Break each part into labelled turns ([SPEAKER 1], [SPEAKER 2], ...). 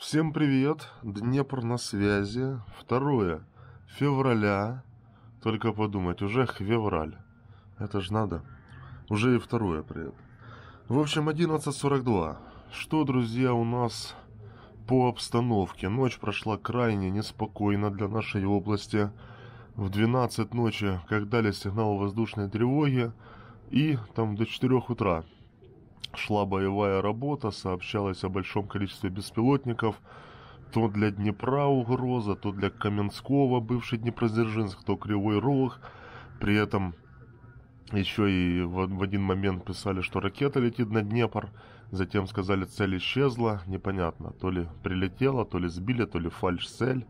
[SPEAKER 1] Всем привет! Днепр на связи. Второе февраля. Только подумать, уже февраль. Это ж надо. Уже и второе, привет. В общем, 11.42. Что, друзья, у нас по обстановке? Ночь прошла крайне неспокойно для нашей области. В 12 ночи, как дали сигнал воздушной тревоги, и там до 4 утра шла боевая работа, сообщалось о большом количестве беспилотников, то для Днепра угроза, то для Каменского, бывший Днепродзержинск, то Кривой Рог. При этом еще и в, в один момент писали, что ракета летит на Днепр, затем сказали, цель исчезла, непонятно, то ли прилетела, то ли сбили, то ли фальш-цель.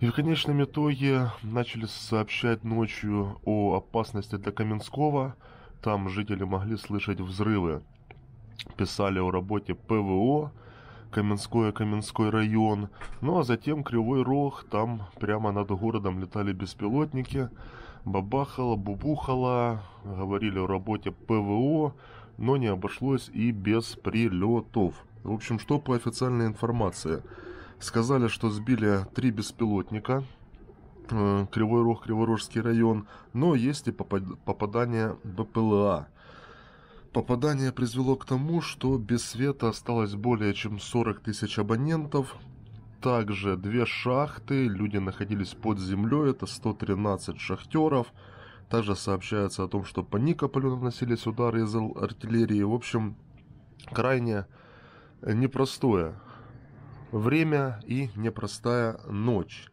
[SPEAKER 1] И в конечном итоге начали сообщать ночью о опасности для Каменского, там жители могли слышать взрывы писали о работе ПВО, Каменское, Каменской район. Ну а затем Кривой Рог, там прямо над городом летали беспилотники, бабахало, бубухало, говорили о работе ПВО, но не обошлось и без прилетов. В общем, что по официальной информации? Сказали, что сбили три беспилотника, э, Кривой Рог, Криворожский район, но есть и попадание БПЛА. Попадание привело к тому, что без света осталось более чем 40 тысяч абонентов. Также две шахты, люди находились под землей, это 113 шахтеров. Также сообщается о том, что по Никополю наносились удары из артиллерии. В общем, крайне непростое время и непростая ночь.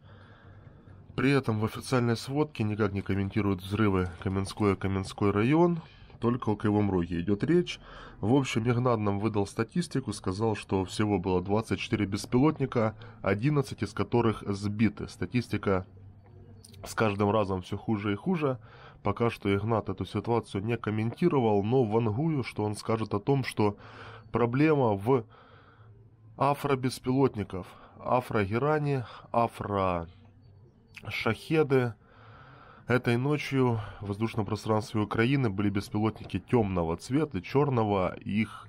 [SPEAKER 1] При этом в официальной сводке никак не комментируют взрывы Каменской и Каменской район – только о Кривом Роге идет речь. В общем, Игнат нам выдал статистику, сказал, что всего было 24 беспилотника, 11 из которых сбиты. Статистика с каждым разом все хуже и хуже. Пока что Игнат эту ситуацию не комментировал, но вангую, что он скажет о том, что проблема в афробеспилотников, афрогеране, афро-шахеды, Этой ночью в воздушном пространстве Украины были беспилотники темного цвета, черного, их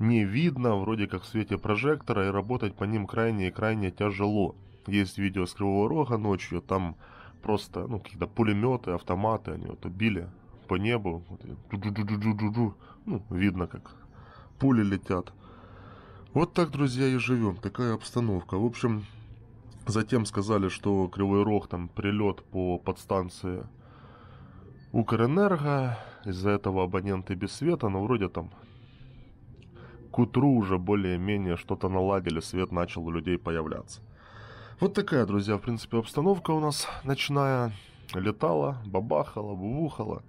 [SPEAKER 1] не видно, вроде как в свете прожектора, и работать по ним крайне и крайне тяжело. Есть видео с Кривого Рога ночью, там просто, ну, какие-то пулеметы, автоматы, они вот убили по небу, вот, ну, видно, как пули летят. Вот так, друзья, и живем, такая обстановка. В общем, Затем сказали, что Кривой Рог там прилет по подстанции Укрэнерго. Из-за этого абоненты без света, но вроде там к утру уже более-менее что-то наладили, свет начал у людей появляться. Вот такая, друзья, в принципе, обстановка у нас ночная. Летала, бабахала, бубухала.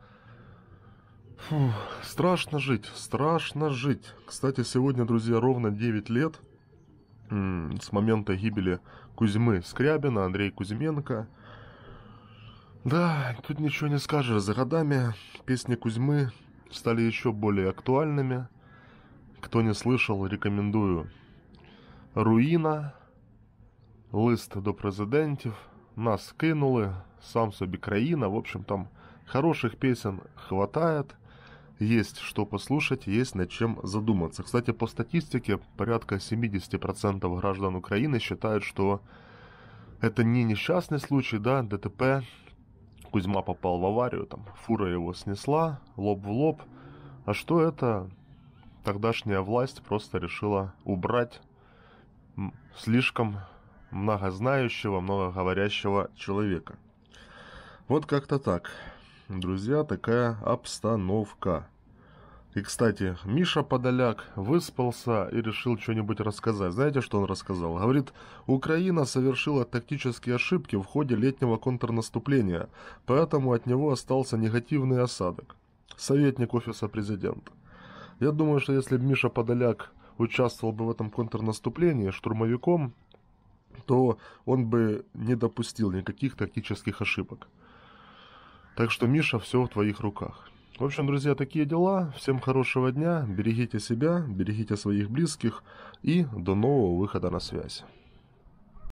[SPEAKER 1] Фу, страшно жить, страшно жить. Кстати, сегодня, друзья, ровно 9 лет – с момента гибели Кузьмы Скрябина, Андрей Кузьменко. Да, тут ничего не скажешь. За годами песни Кузьмы стали еще более актуальными. Кто не слышал, рекомендую. «Руїна», «Лист до президентів», «Нас кинули», «Сам собі країна». В общем, там хороших песен хватает есть что послушать, есть над чем задуматься. Кстати, по статистике, порядка 70% граждан Украины считают, что это не несчастный случай, да, ДТП, Кузьма попал в аварию, там фура его снесла, лоб в лоб. А что это? Тогдашняя власть просто решила убрать слишком многознающего, многоговорящего человека. Вот как-то так. Друзья, такая обстановка. И, кстати, Миша Подоляк выспался и решил что-нибудь рассказать. Знаете, что он рассказал? Говорит, Украина совершила тактические ошибки в ходе летнего контрнаступления, поэтому от него остался негативный осадок. Советник Офиса Президента. Я думаю, что если бы Миша Подоляк участвовал бы в этом контрнаступлении штурмовиком, то он бы не допустил никаких тактических ошибок. Так что, Миша, все в твоих руках. В общем, друзья, такие дела. Всем хорошего дня, берегите себя, берегите своих близких и до нового выхода на связь.